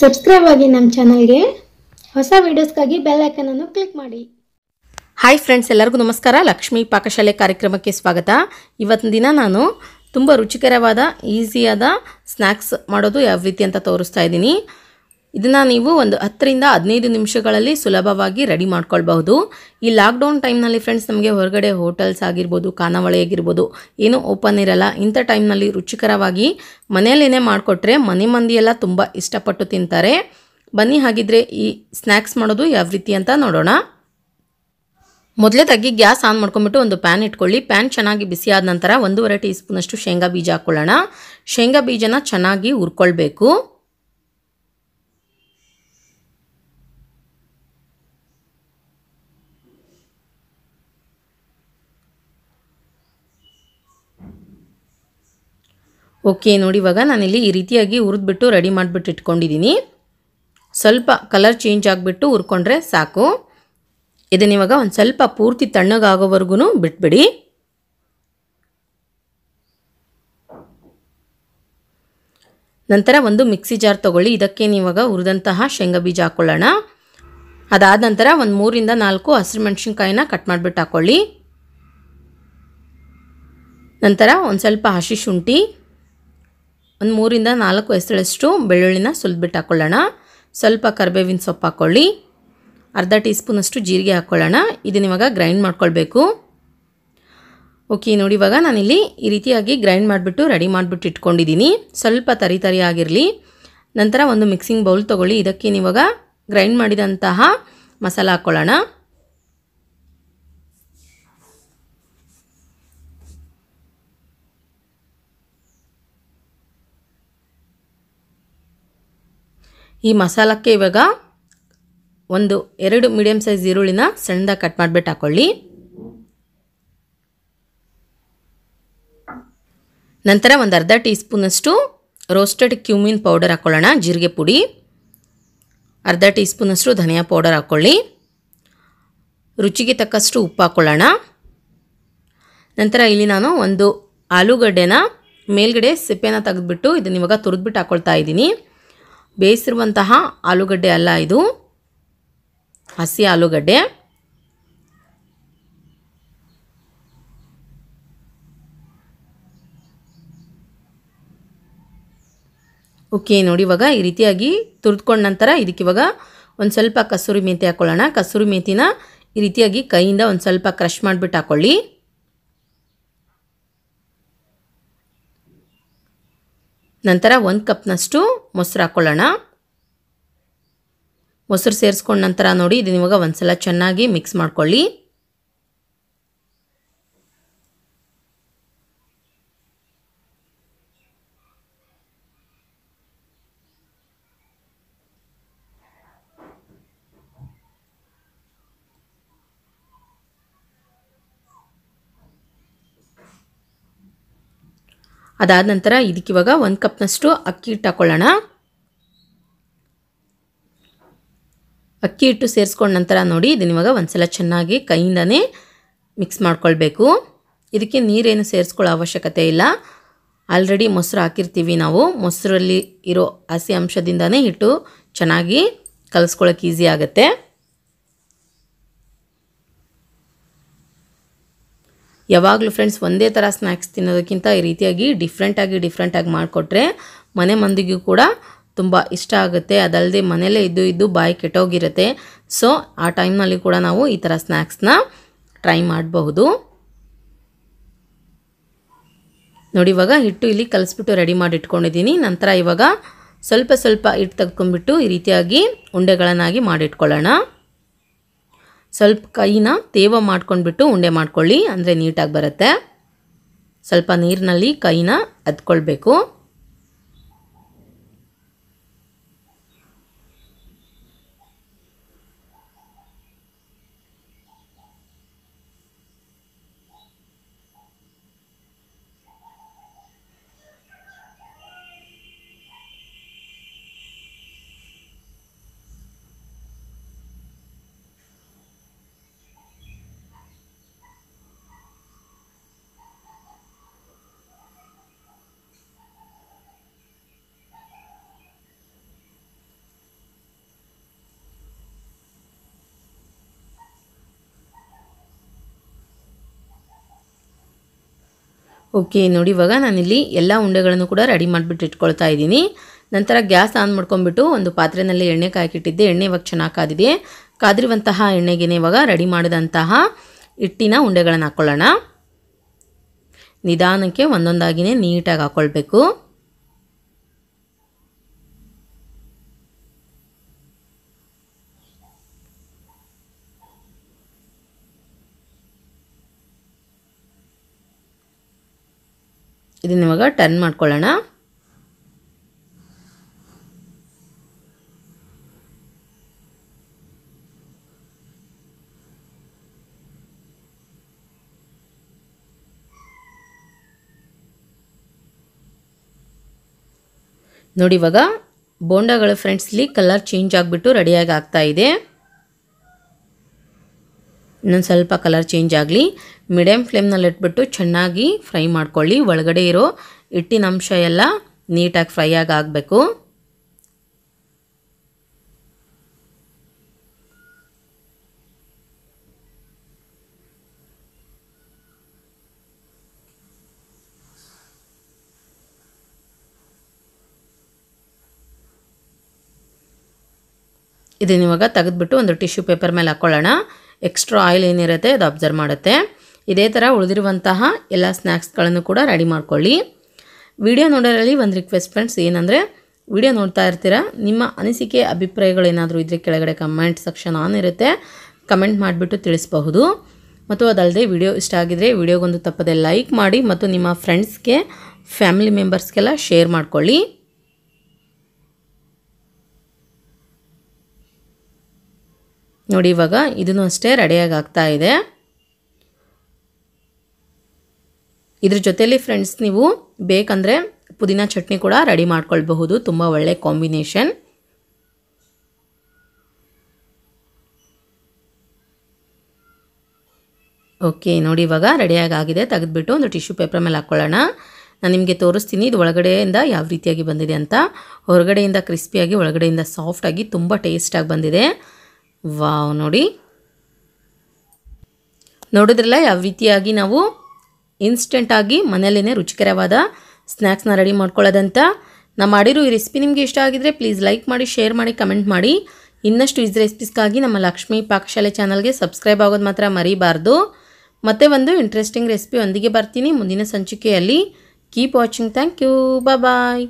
subscribe ಆಗಿ ನಮ್ಮ ಚಾನಲ್ಗೆ ಹೊಸ ವೀಡಿಯೋಸ್ಗಾಗಿ ಬೆಲ್ ಐಕನನ್ನು ಕ್ಲಿಕ್ ಮಾಡಿ ಹಾಯ್ ಫ್ರೆಂಡ್ಸ್ ಎಲ್ಲರಿಗೂ ನಮಸ್ಕಾರ ಲಕ್ಷ್ಮೀ ಪಾಕಶಾಲೆ ಕಾರ್ಯಕ್ರಮಕ್ಕೆ ಸ್ವಾಗತ ಇವತ್ತಿನ ದಿನ ನಾನು ತುಂಬ ರುಚಿಕರವಾದ ಈಸಿಯಾದ ಸ್ನ್ಯಾಕ್ಸ್ ಮಾಡೋದು ಯಾವ ರೀತಿ ಅಂತ ತೋರಿಸ್ತಾ ಇದ್ದೀನಿ ಇದನ್ನು ನೀವು ಒಂದು ಹತ್ತರಿಂದ ಹದಿನೈದು ನಿಮಿಷಗಳಲ್ಲಿ ಸುಲಭವಾಗಿ ರೆಡಿ ಮಾಡ್ಕೊಳ್ಬಹುದು ಈ ಲಾಕ್ಡೌನ್ ಟೈಮ್ನಲ್ಲಿ ಫ್ರೆಂಡ್ಸ್ ನಮಗೆ ಹೊರಗಡೆ ಹೋಟೆಲ್ಸ್ ಆಗಿರ್ಬೋದು ಖಾನಾವಳಿ ಆಗಿರ್ಬೋದು ಏನೂ ಓಪನ್ ಇರಲ್ಲ ಇಂಥ ಟೈಮ್ನಲ್ಲಿ ರುಚಿಕರವಾಗಿ ಮನೆಯಲ್ಲೇನೇ ಮಾಡಿಕೊಟ್ರೆ ಮನೆ ಮಂದಿಯೆಲ್ಲ ತುಂಬ ಇಷ್ಟಪಟ್ಟು ತಿಂತಾರೆ ಬನ್ನಿ ಹಾಗಿದ್ರೆ ಈ ಸ್ನ್ಯಾಕ್ಸ್ ಮಾಡೋದು ಯಾವ ರೀತಿ ಅಂತ ನೋಡೋಣ ಮೊದಲೇದಾಗಿ ಗ್ಯಾಸ್ ಆನ್ ಮಾಡ್ಕೊಂಬಿಟ್ಟು ಒಂದು ಪ್ಯಾನ್ ಇಟ್ಕೊಳ್ಳಿ ಪ್ಯಾನ್ ಚೆನ್ನಾಗಿ ಬಿಸಿ ಆದ ನಂತರ ಒಂದೂವರೆ ಟೀ ಸ್ಪೂನಷ್ಟು ಶೇಂಗಾ ಬೀಜ ಹಾಕ್ಕೊಳ್ಳೋಣ ಶೇಂಗಾ ಬೀಜನ ಚೆನ್ನಾಗಿ ಹುರ್ಕೊಳ್ಬೇಕು ಓಕೆ ನೋಡಿ ಇವಾಗ ನಾನಿಲ್ಲಿ ಈ ರೀತಿಯಾಗಿ ಹುರಿದ್ಬಿಟ್ಟು ರೆಡಿ ಮಾಡಿಬಿಟ್ಟು ಇಟ್ಕೊಂಡಿದ್ದೀನಿ ಸ್ವಲ್ಪ ಕಲರ್ ಚೇಂಜ್ ಆಗಿಬಿಟ್ಟು ಹುರ್ಕೊಂಡ್ರೆ ಸಾಕು ಇದನ್ನಿವಾಗ ಒಂದು ಸ್ವಲ್ಪ ಪೂರ್ತಿ ತಣ್ಣಗಾಗೋವರೆಗೂ ಬಿಟ್ಬಿಡಿ ನಂತರ ಒಂದು ಮಿಕ್ಸಿ ಜಾರ್ ತೊಗೊಳ್ಳಿ ಇದಕ್ಕೆ ನೀವಾಗ ಹುರಿದಂತಹ ಶೇಂಗಾ ಬೀಜ ಹಾಕ್ಕೊಳ್ಳೋಣ ಅದಾದ ನಂತರ ಒಂದು ಮೂರಿಂದ ನಾಲ್ಕು ಹಸಿರು ಮೆಣಸಿನ್ಕಾಯಿನ ಕಟ್ ಮಾಡಿಬಿಟ್ಟು ಹಾಕ್ಕೊಳ್ಳಿ ನಂತರ ಒಂದು ಸ್ವಲ್ಪ ಹಸಿ ಶುಂಠಿ ಒಂದು ಮೂರಿಂದ ನಾಲ್ಕು ಹೆಸರಷ್ಟು ಬೆಳ್ಳುಳ್ಳಿನ ಸುಲಿದ್ಬಿಟ್ಟು ಹಾಕ್ಕೊಳ್ಳೋಣ ಸ್ವಲ್ಪ ಕರ್ಬೇವಿನ ಸೊಪ್ಪು ಹಾಕ್ಕೊಳ್ಳಿ ಅರ್ಧ ಟೀ ಸ್ಪೂನಷ್ಟು ಜೀರಿಗೆ ಹಾಕ್ಕೊಳ್ಳೋಣ ಇದನ್ನ ಇವಾಗ ಗ್ರೈಂಡ್ ಮಾಡ್ಕೊಳ್ಬೇಕು ಓಕೆ ನೋಡಿ ಇವಾಗ ನಾನಿಲ್ಲಿ ಈ ರೀತಿಯಾಗಿ ಗ್ರೈಂಡ್ ಮಾಡಿಬಿಟ್ಟು ರೆಡಿ ಮಾಡಿಬಿಟ್ಟು ಇಟ್ಕೊಂಡಿದ್ದೀನಿ ಸ್ವಲ್ಪ ತರಿ ತರಿ ಆಗಿರಲಿ ನಂತರ ಒಂದು ಮಿಕ್ಸಿಂಗ್ ಬೌಲ್ ತೊಗೊಳ್ಳಿ ಇದಕ್ಕೆ ನೀವಾಗ ಗ್ರೈಂಡ್ ಮಾಡಿದಂತಹ ಮಸಾಲ ಹಾಕ್ಕೊಳ್ಳೋಣ ಈ ಮಸಾಲಕ್ಕೆ ಇವಾಗ ಒಂದು ಎರಡು ಮೀಡಿಯಮ್ ಸೈಜ್ ಈರುಳ್ಳಿನ ಸಣ್ಣದಾಗಿ ಕಟ್ ಮಾಡಿಬಿಟ್ಟು ಹಾಕ್ಕೊಳ್ಳಿ ನಂತರ ಒಂದು ಅರ್ಧ ಟೀ ಸ್ಪೂನಷ್ಟು ರೋಸ್ಟೆಡ್ ಕ್ಯೂಮಿನ್ ಪೌಡರ್ ಹಾಕ್ಕೊಳ್ಳೋಣ ಜೀರಿಗೆ ಪುಡಿ ಅರ್ಧ ಟೀ ಸ್ಪೂನಷ್ಟು ಧನಿಯಾ ಪೌಡರ್ ಹಾಕ್ಕೊಳ್ಳಿ ರುಚಿಗೆ ತಕ್ಕಷ್ಟು ಉಪ್ಪು ಹಾಕ್ಕೊಳ್ಳೋಣ ನಂತರ ಇಲ್ಲಿ ನಾನು ಒಂದು ಆಲೂಗಡ್ಡೆನ ಮೇಲ್ಗಡೆ ಸಿಪ್ಪೆನ ತೆಗೆದುಬಿಟ್ಟು ಇದನ್ನು ಇವಾಗ ತುರಿದ್ಬಿಟ್ಟು ಹಾಕ್ಕೊಳ್ತಾ ಇದ್ದೀನಿ ಬೇಯಿಸಿರುವಂತಹ ಆಲೂಗಡ್ಡೆ ಅಲ್ಲ ಇದು ಹಸಿ ಆಲೂಗಡ್ಡೆ ಓಕೆ ನೋಡಿ ಇವಾಗ ಈ ರೀತಿಯಾಗಿ ತುರಿದ್ಕೊಂಡ ನಂತರ ಇದಕ್ಕೆ ಇವಾಗ ಒಂದು ಸ್ವಲ್ಪ ಕಸೂರಿ ಮೇಥಿ ಹಾಕ್ಕೊಳ್ಳೋಣ ಕಸೂರಿ ಮೇತಿನ ಈ ರೀತಿಯಾಗಿ ಕೈಯಿಂದ ಒಂದು ಸ್ವಲ್ಪ ಕ್ರಷ್ ಮಾಡಿಬಿಟ್ಟು ಹಾಕ್ಕೊಳ್ಳಿ ನಂತರ ಒಂದು ಕಪ್ನಷ್ಟು ಮೊಸರು ಹಾಕ್ಕೊಳ್ಳೋಣ ಮೊಸರು ಸೇರಿಸ್ಕೊಂಡ ನಂತರ ನೋಡಿ ಇದನ್ನ ಇವಾಗ ಒಂದು ಸಲ ಚೆನ್ನಾಗಿ ಮಿಕ್ಸ್ ಮಾಡ್ಕೊಳ್ಳಿ ಅದಾದ ನಂತರ ಇದಕ್ಕೆ ಇವಾಗ ಒಂದು ಕಪ್ನಷ್ಟು ಅಕ್ಕಿ ಹಿಟ್ಟು ಹಾಕ್ಕೊಳ್ಳೋಣ ಅಕ್ಕಿ ಹಿಟ್ಟು ಸೇರಿಸ್ಕೊಂಡ ನಂತರ ನೋಡಿ ಇದನ್ನ ಇವಾಗ ಒಂದ್ಸಲ ಚೆನ್ನಾಗಿ ಕೈಯಿಂದನೇ ಮಿಕ್ಸ್ ಮಾಡ್ಕೊಳ್ಬೇಕು ಇದಕ್ಕೆ ನೀರೇನು ಸೇರಿಸ್ಕೊಳ್ಳೋ ಅವಶ್ಯಕತೆ ಇಲ್ಲ ಆಲ್ರೆಡಿ ಮೊಸರು ಹಾಕಿರ್ತೀವಿ ನಾವು ಮೊಸರಲ್ಲಿ ಇರೋ ಹಸಿ ಅಂಶದಿಂದನೇ ಹಿಟ್ಟು ಚೆನ್ನಾಗಿ ಕಲಿಸ್ಕೊಳ್ಳೋಕೆ ಈಸಿ ಆಗುತ್ತೆ ಯಾವಾಗಲೂ ಫ್ರೆಂಡ್ಸ್ ಒಂದೇ ಥರ ಸ್ನ್ಯಾಕ್ಸ್ ತಿನ್ನೋದಕ್ಕಿಂತ ಈ ರೀತಿಯಾಗಿ ಡಿಫ್ರೆಂಟಾಗಿ ಡಿಫ್ರೆಂಟಾಗಿ ಮಾಡಿಕೊಟ್ರೆ ಮನೆ ಮಂದಿಗೂ ಕೂಡ ತುಂಬ ಇಷ್ಟ ಆಗುತ್ತೆ ಅದಲ್ಲದೆ ಮನೆಯಲ್ಲೇ ಇದ್ದು ಇದ್ದು ಬಾಯಿ ಕೆಟ್ಟೋಗಿರುತ್ತೆ ಸೊ ಆ ಟೈಮ್ನಲ್ಲಿ ಕೂಡ ನಾವು ಈ ಥರ ಸ್ನ್ಯಾಕ್ಸ್ನ ಟ್ರೈ ಮಾಡಬಹುದು ನೋಡಿ ಇವಾಗ ಹಿಟ್ಟು ಇಲ್ಲಿ ಕಲಿಸ್ಬಿಟ್ಟು ರೆಡಿ ಮಾಡಿ ಇಟ್ಕೊಂಡಿದ್ದೀನಿ ನಂತರ ಇವಾಗ ಸ್ವಲ್ಪ ಸ್ವಲ್ಪ ಹಿಟ್ಟು ತೆಗೆದುಕೊಂಡ್ಬಿಟ್ಟು ಈ ರೀತಿಯಾಗಿ ಉಂಡೆಗಳನ್ನಾಗಿ ಮಾಡಿಟ್ಕೊಳ್ಳೋಣ ಸ್ವಲ್ಪ ಕೈನ ತೇವ ಮಾಡ್ಕೊಂಡ್ಬಿಟ್ಟು ಉಂಡೆ ಮಾಡ್ಕೊಳ್ಳಿ ಅಂದರೆ ನೀಟಾಗಿ ಬರುತ್ತೆ ಸ್ವಲ್ಪ ನೀರಿನಲ್ಲಿ ಕೈನ ಅದ್ಕೊಳ್ಬೇಕು ಓಕೆ ನೋಡಿ ಇವಾಗ ನಾನಿಲ್ಲಿ ಎಲ್ಲ ಉಂಡೆಗಳನ್ನು ಕೂಡ ರೆಡಿ ಮಾಡಿಬಿಟ್ಟು ಇಟ್ಕೊಳ್ತಾ ಇದ್ದೀನಿ ನಂತರ ಗ್ಯಾಸ್ ಆನ್ ಮಾಡ್ಕೊಂಡ್ಬಿಟ್ಟು ಒಂದು ಪಾತ್ರೆಯಲ್ಲಿ ಎಣ್ಣೆ ಕಾಯಕಿಟ್ಟಿದ್ದೆ ಎಣ್ಣೆ ಇವಾಗ ಚೆನ್ನಾಗಿ ಕಾದಿದೆ ಕಾದಿರುವಂತಹ ಎಣ್ಣೆಗೆನೆ ಇವಾಗ ರೆಡಿ ಮಾಡಿದಂತಹ ಹಿಟ್ಟಿನ ಉಂಡೆಗಳನ್ನು ಹಾಕ್ಕೊಳ್ಳೋಣ ನಿಧಾನಕ್ಕೆ ಒಂದೊಂದಾಗಿನೇ ನೀಟಾಗಿ ಹಾಕ್ಕೊಳ್ಬೇಕು ಇದನ್ನ ಇವಾಗ ಟರ್ನ್ ಮಾಡ್ಕೊಳ್ಳೋಣ ನೋಡಿ ಇವಾಗ ಬೋಂಡಾಗಳು ಫ್ರೆಂಡ್ಸ್ಲಿ ಕಲರ್ ಚೇಂಜ್ ಆಗಿಬಿಟ್ಟು ರೆಡಿಯಾಗಿ ಆಗ್ತಾ ಇದೆ ಇನ್ನೊಂದು ಸ್ವಲ್ಪ ಕಲರ್ ಚೇಂಜ್ ಆಗಲಿ ಮೀಡಿಯಮ್ ಫ್ಲೇಮ್ನಲ್ಲಿ ಇಟ್ಬಿಟ್ಟು ಚೆನ್ನಾಗಿ ಫ್ರೈ ಮಾಡ್ಕೊಳ್ಳಿ ಒಳಗಡೆ ಇರೋ ಹಿಟ್ಟಿನ ಅಂಶ ಎಲ್ಲ ನೀಟಾಗಿ ಫ್ರೈ ಆಗಿ ಆಗಬೇಕು ಇದನ್ನ ಇವಾಗ ತೆಗೆದ್ಬಿಟ್ಟು ಒಂದು ಟಿಶ್ಯೂ ಪೇಪರ್ ಮೇಲೆ ಹಾಕ್ಕೊಳ್ಳೋಣ ಎಕ್ಸ್ಟ್ರಾ ಆಯಿಲ್ ಏನಿರುತ್ತೆ ಅದು ಅಬ್ಸರ್ವ್ ಮಾಡುತ್ತೆ ಇದೇ ಥರ ಉಳಿದಿರುವಂತಹ ಎಲ್ಲ ಸ್ನ್ಯಾಕ್ಸ್ಗಳನ್ನು ಕೂಡ ರೆಡಿ ಮಾಡ್ಕೊಳ್ಳಿ ವಿಡಿಯೋ ನೋಡೋರಲ್ಲಿ ಒಂದು ರಿಕ್ವೆಸ್ಟ್ ಫ್ರೆಂಡ್ಸ್ ಏನಂದರೆ ವಿಡಿಯೋ ನೋಡ್ತಾ ಇರ್ತೀರಾ ನಿಮ್ಮ ಅನಿಸಿಕೆ ಅಭಿಪ್ರಾಯಗಳೇನಾದರೂ ಇದ್ರೆ ಕೆಳಗಡೆ ಕಮೆಂಟ್ ಸೆಕ್ಷನ್ ಆನ್ ಇರುತ್ತೆ ಕಮೆಂಟ್ ಮಾಡಿಬಿಟ್ಟು ತಿಳಿಸಬಹುದು ಮತ್ತು ಅದಲ್ಲದೆ ವಿಡಿಯೋ ಇಷ್ಟ ಆಗಿದರೆ ವಿಡಿಯೋಗೊಂದು ತಪ್ಪದೆ ಲೈಕ್ ಮಾಡಿ ಮತ್ತು ನಿಮ್ಮ ಫ್ರೆಂಡ್ಸ್ಗೆ ಫ್ಯಾಮಿಲಿ ಮೆಂಬರ್ಸ್ಗೆಲ್ಲ ಶೇರ್ ಮಾಡಿಕೊಳ್ಳಿ ನೋಡಿ ಇವಾಗ ಇದನ್ನು ಅಷ್ಟೇ ರೆಡಿಯಾಗಿ ಆಗ್ತಾ ಇದೆ ಇದ್ರ ಜೊತೆಯಲ್ಲಿ ಫ್ರೆಂಡ್ಸ್ ನೀವು ಬೇಕಂದರೆ ಪುದೀನ ಚಟ್ನಿ ಕೂಡ ರೆಡಿ ಮಾಡ್ಕೊಳ್ಬಹುದು ತುಂಬ ಒಳ್ಳೆ ಕಾಂಬಿನೇಷನ್ ಓಕೆ ನೋಡಿ ಇವಾಗ ರೆಡಿಯಾಗಿ ಆಗಿದೆ ತೆಗೆದುಬಿಟ್ಟು ಒಂದು ಟಿಶ್ಯೂ ಪೇಪರ್ ಮೇಲೆ ಹಾಕ್ಕೊಳ್ಳೋಣ ನಾನು ನಿಮಗೆ ತೋರಿಸ್ತೀನಿ ಇದು ಒಳಗಡೆಯಿಂದ ಯಾವ ರೀತಿಯಾಗಿ ಬಂದಿದೆ ಅಂತ ಹೊರಗಡೆಯಿಂದ ಕ್ರಿಸ್ಪಿಯಾಗಿ ಒಳಗಡೆಯಿಂದ ಸಾಫ್ಟಾಗಿ ತುಂಬ ಟೇಸ್ಟಾಗಿ ಬಂದಿದೆ ವಾವ್ ನೋಡಿ ನೋಡಿದ್ರಲ್ಲ ಯಾವ ರೀತಿಯಾಗಿ ನಾವು ಇನ್ಸ್ಟೆಂಟಾಗಿ ಮನೆಯಲ್ಲೇ ರುಚಿಕರವಾದ ಸ್ನ್ಯಾಕ್ಸ್ನ ರೆಡಿ ಮಾಡ್ಕೊಳ್ಳೋದಂತ ನಾ ಮಾಡಿರೋ ಈ ರೆಸಿಪಿ ನಿಮಗೆ ಇಷ್ಟ ಆಗಿದ್ರೆ ಪ್ಲೀಸ್ ಲೈಕ್ ಮಾಡಿ ಶೇರ್ ಮಾಡಿ ಕಮೆಂಟ್ ಮಾಡಿ ಇನ್ನಷ್ಟು ಈಸ್ ರೆಸಿಪೀಸ್ಗಾಗಿ ನಮ್ಮ ಲಕ್ಷ್ಮೀ ಪಾಕಶಾಲೆ ಚಾನಲ್ಗೆ ಸಬ್ಸ್ಕ್ರೈಬ್ ಆಗೋದು ಮಾತ್ರ ಮರಿಬಾರ್ದು ಮತ್ತೆ ಒಂದು ಇಂಟ್ರೆಸ್ಟಿಂಗ್ ರೆಸಿಪಿ ಒಂದಿಗೆ ಬರ್ತೀನಿ ಮುಂದಿನ ಸಂಚಿಕೆಯಲ್ಲಿ keep watching thank you bye